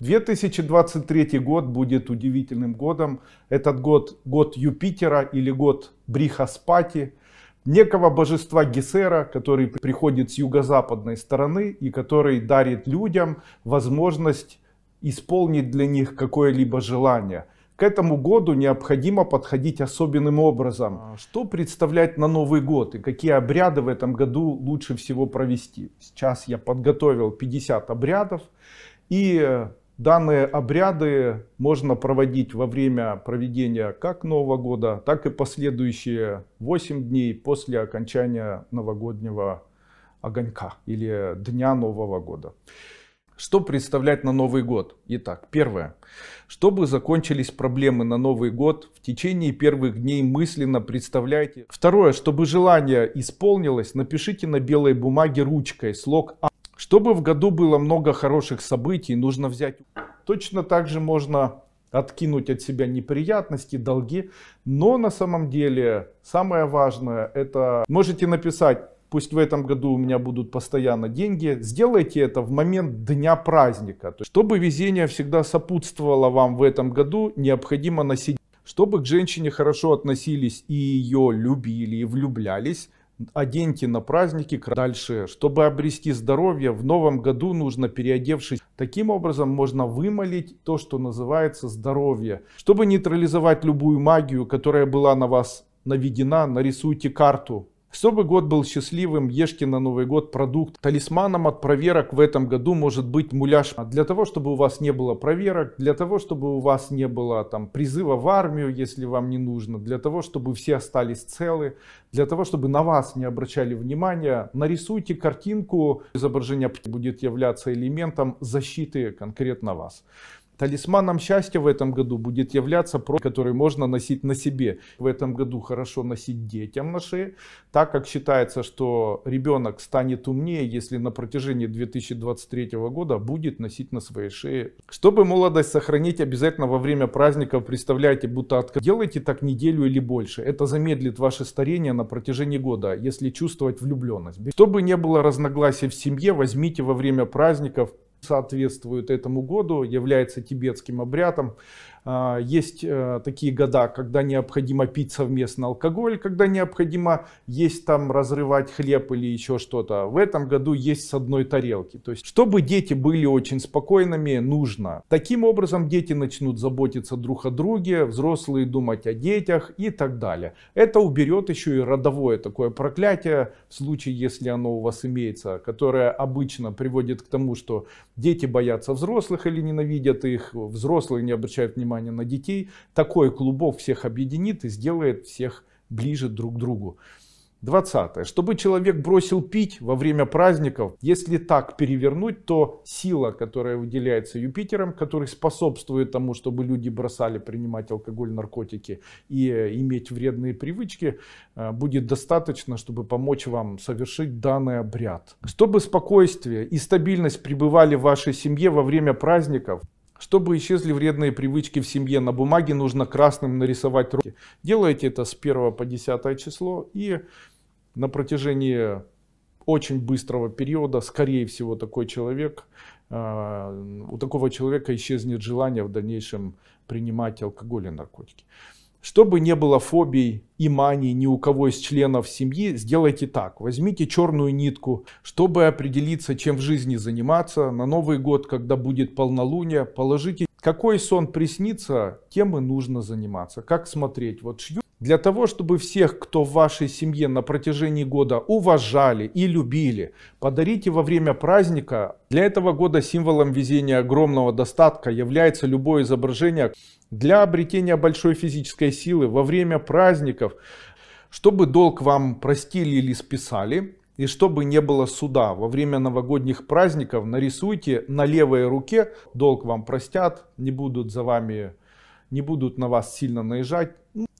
2023 год будет удивительным годом. Этот год – год Юпитера или год Брихаспати, некого божества Гесера, который приходит с юго-западной стороны и который дарит людям возможность исполнить для них какое-либо желание – к этому году необходимо подходить особенным образом. А что представлять на Новый год и какие обряды в этом году лучше всего провести? Сейчас я подготовил 50 обрядов и э, Данные обряды можно проводить во время проведения как Нового года, так и последующие 8 дней после окончания новогоднего огонька или Дня Нового года. Что представлять на Новый год? Итак, первое. Чтобы закончились проблемы на Новый год, в течение первых дней мысленно представляйте. Второе. Чтобы желание исполнилось, напишите на белой бумаге ручкой слог А. Чтобы в году было много хороших событий, нужно взять... Точно так же можно откинуть от себя неприятности, долги. Но на самом деле самое важное это можете написать, пусть в этом году у меня будут постоянно деньги. Сделайте это в момент дня праздника. Чтобы везение всегда сопутствовало вам в этом году, необходимо носить чтобы к женщине хорошо относились и ее любили и влюблялись, оденьте на праздники дальше. Чтобы обрести здоровье, в новом году нужно переодевшись. Таким образом можно вымолить то, что называется здоровье. Чтобы нейтрализовать любую магию, которая была на вас наведена, нарисуйте карту чтобы год был счастливым, ешьте на Новый год продукт. Талисманом от проверок в этом году может быть муляж. А для того, чтобы у вас не было проверок, для того, чтобы у вас не было там, призыва в армию, если вам не нужно, для того, чтобы все остались целы, для того, чтобы на вас не обращали внимания, нарисуйте картинку. Изображение будет являться элементом защиты конкретно вас. Талисманом счастья в этом году будет являться провод, который можно носить на себе. В этом году хорошо носить детям на шее, так как считается, что ребенок станет умнее, если на протяжении 2023 года будет носить на своей шее. Чтобы молодость сохранить, обязательно во время праздников представляйте, будто открыто. Делайте так неделю или больше. Это замедлит ваше старение на протяжении года, если чувствовать влюбленность. Чтобы не было разногласий в семье, возьмите во время праздников соответствует этому году, является тибетским обрядом. А, есть э, такие года, когда необходимо пить совместно алкоголь, когда необходимо есть там разрывать хлеб или еще что-то. В этом году есть с одной тарелки. То есть, чтобы дети были очень спокойными, нужно. Таким образом, дети начнут заботиться друг о друге, взрослые думать о детях и так далее. Это уберет еще и родовое такое проклятие, в случае, если оно у вас имеется, которое обычно приводит к тому, что Дети боятся взрослых или ненавидят их, взрослые не обращают внимания на детей. Такой клубок всех объединит и сделает всех ближе друг к другу. 20. Чтобы человек бросил пить во время праздников, если так перевернуть, то сила, которая выделяется Юпитером, который способствует тому, чтобы люди бросали принимать алкоголь, наркотики и э, иметь вредные привычки, э, будет достаточно, чтобы помочь вам совершить данный обряд. Чтобы спокойствие и стабильность пребывали в вашей семье во время праздников, чтобы исчезли вредные привычки в семье, на бумаге нужно красным нарисовать руки. Делайте это с 1 по 10 число и на протяжении очень быстрого периода, скорее всего, такой человек, э, у такого человека исчезнет желание в дальнейшем принимать алкоголь и наркотики. Чтобы не было фобий и мании ни у кого из членов семьи, сделайте так. Возьмите черную нитку, чтобы определиться, чем в жизни заниматься. На Новый год, когда будет полнолуние, положите, какой сон приснится, тем и нужно заниматься. Как смотреть. Вот шью для того, чтобы всех, кто в вашей семье на протяжении года уважали и любили, подарите во время праздника. Для этого года символом везения огромного достатка является любое изображение для обретения большой физической силы во время праздников, чтобы долг вам простили или списали, и чтобы не было суда, во время новогодних праздников нарисуйте на левой руке, долг вам простят, не будут за вами, не будут на вас сильно наезжать.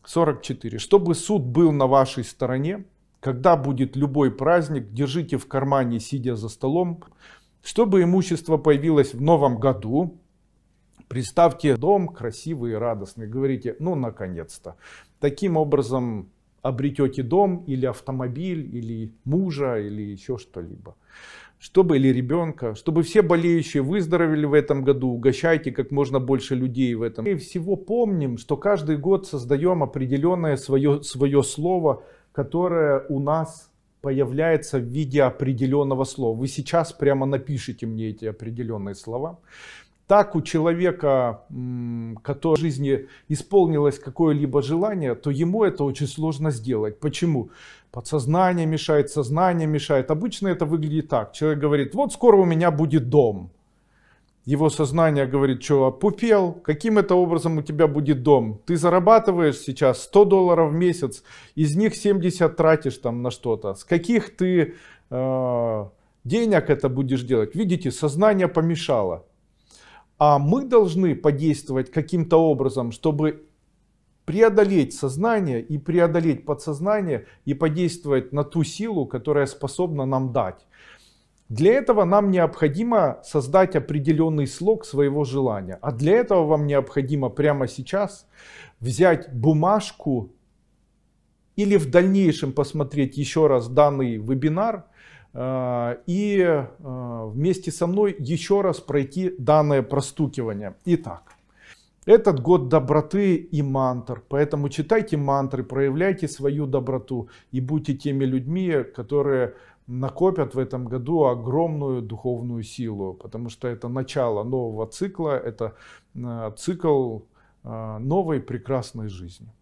44. Чтобы суд был на вашей стороне, когда будет любой праздник, держите в кармане, сидя за столом. Чтобы имущество появилось в новом году, представьте дом красивый и радостный. Говорите, ну наконец-то. Таким образом, обретете дом или автомобиль, или мужа, или еще что-либо. Чтобы или ребенка, чтобы все болеющие выздоровели в этом году, угощайте как можно больше людей в этом. И всего помним, что каждый год создаем определенное свое, свое слово, которое у нас появляется в виде определенного слова. Вы сейчас прямо напишите мне эти определенные слова так у человека, который в жизни исполнилось какое-либо желание, то ему это очень сложно сделать. Почему? Подсознание мешает, сознание мешает. Обычно это выглядит так. Человек говорит, вот скоро у меня будет дом. Его сознание говорит, что опупел, каким это образом у тебя будет дом? Ты зарабатываешь сейчас 100 долларов в месяц, из них 70 тратишь там на что-то. С каких ты э, денег это будешь делать? Видите, сознание помешало а мы должны подействовать каким-то образом, чтобы преодолеть сознание и преодолеть подсознание и подействовать на ту силу, которая способна нам дать. Для этого нам необходимо создать определенный слог своего желания. А для этого вам необходимо прямо сейчас взять бумажку или в дальнейшем посмотреть еще раз данный вебинар э, и э, вместе со мной еще раз пройти данное простукивание. Итак, этот год доброты и мантр, поэтому читайте мантры, проявляйте свою доброту и будьте теми людьми, которые накопят в этом году огромную духовную силу, потому что это начало нового цикла, это э, цикл э, новой прекрасной жизни.